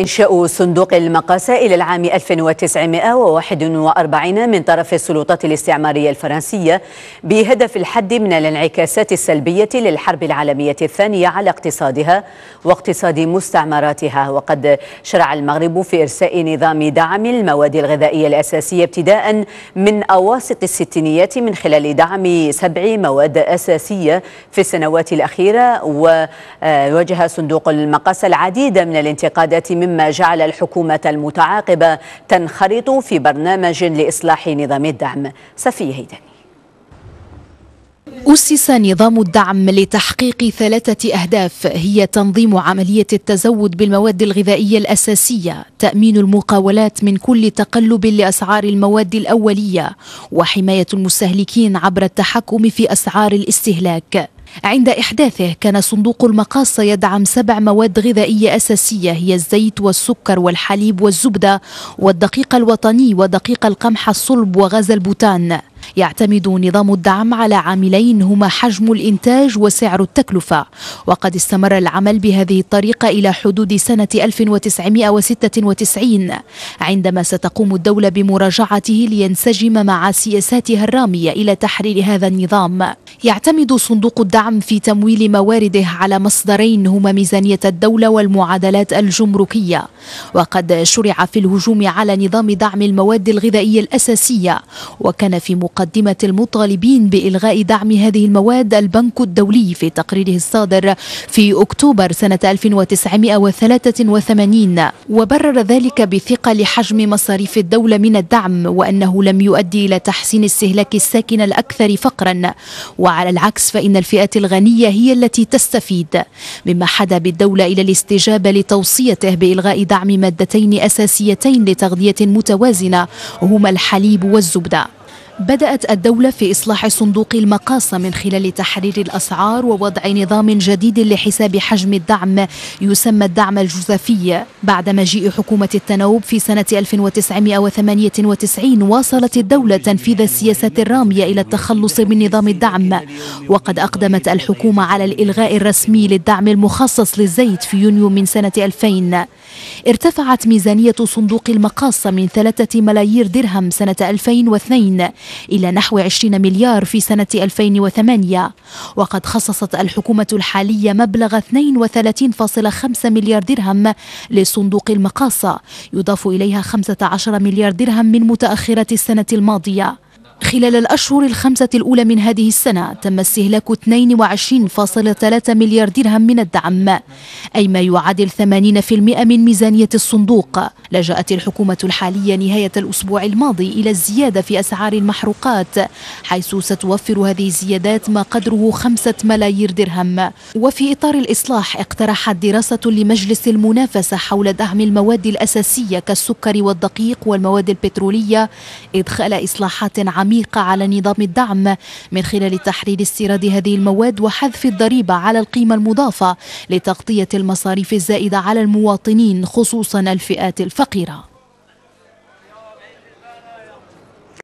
إنشاء صندوق المقاسة إلى العام 1941 من طرف السلطات الاستعمارية الفرنسية بهدف الحد من الانعكاسات السلبية للحرب العالمية الثانية على اقتصادها واقتصاد مستعمراتها وقد شرع المغرب في إرساء نظام دعم المواد الغذائية الأساسية ابتداء من أواسط الستينيات من خلال دعم سبع مواد أساسية في السنوات الأخيرة وواجه صندوق المقاسة العديد من الانتقادات من مما جعل الحكومة المتعاقبة تنخرط في برنامج لإصلاح نظام الدعم سفي هيداني أسس نظام الدعم لتحقيق ثلاثة أهداف هي تنظيم عملية التزود بالمواد الغذائية الأساسية، تأمين المقاولات من كل تقلب لأسعار المواد الأولية، وحماية المستهلكين عبر التحكم في أسعار الاستهلاك. عند إحداثه كان صندوق المقاصة يدعم سبع مواد غذائية أساسية هي الزيت والسكر والحليب والزبدة والدقيق الوطني ودقيق القمح الصلب وغاز البوتان يعتمد نظام الدعم على عاملين هما حجم الإنتاج وسعر التكلفة وقد استمر العمل بهذه الطريقة إلى حدود سنة 1996 عندما ستقوم الدولة بمراجعته لينسجم مع سياساتها الرامية إلى تحرير هذا النظام يعتمد صندوق الدعم في تمويل موارده على مصدرين هما ميزانية الدولة والمعادلات الجمركية وقد شرع في الهجوم على نظام دعم المواد الغذائية الأساسية وكان في مقابل مقدمة المطالبين بإلغاء دعم هذه المواد البنك الدولي في تقريره الصادر في أكتوبر سنة 1983 وبرر ذلك بثقل حجم مصاريف الدولة من الدعم وأنه لم يؤدي إلى تحسين استهلاك الساكن الأكثر فقرا وعلى العكس فإن الفئات الغنية هي التي تستفيد مما حدا بالدولة إلى الاستجابة لتوصيته بإلغاء دعم مادتين أساسيتين لتغذية متوازنة هما الحليب والزبدة بدأت الدولة في إصلاح صندوق المقاصة من خلال تحرير الأسعار ووضع نظام جديد لحساب حجم الدعم يسمى الدعم الجزافي بعد مجيء حكومة التناوب في سنة 1998 واصلت الدولة تنفيذ السياسات الرامية إلى التخلص من نظام الدعم وقد أقدمت الحكومة على الإلغاء الرسمي للدعم المخصص للزيت في يونيو من سنة 2000 ارتفعت ميزانية صندوق المقاصة من ثلاثة ملايير درهم سنة 2002 إلى نحو 20 مليار في سنة 2008 وقد خصصت الحكومة الحالية مبلغ 32.5 مليار درهم لصندوق المقاصة يضاف إليها 15 مليار درهم من متأخرة السنة الماضية خلال الأشهر الخمسة الأولى من هذه السنة تم استهلاك 22.3 مليار درهم من الدعم أي ما يعادل 80% من ميزانية الصندوق لجأت الحكومة الحالية نهاية الأسبوع الماضي إلى الزيادة في أسعار المحروقات حيث ستوفر هذه الزيادات ما قدره 5 ملايير درهم وفي إطار الإصلاح اقترحت دراسة لمجلس المنافسة حول دعم المواد الأساسية كالسكر والدقيق والمواد البترولية إدخال إصلاحات عميقة عميقة على نظام الدعم من خلال تحرير استيراد هذه المواد وحذف الضريبة على القيمة المضافة لتغطية المصاريف الزائدة على المواطنين خصوصا الفئات الفقيرة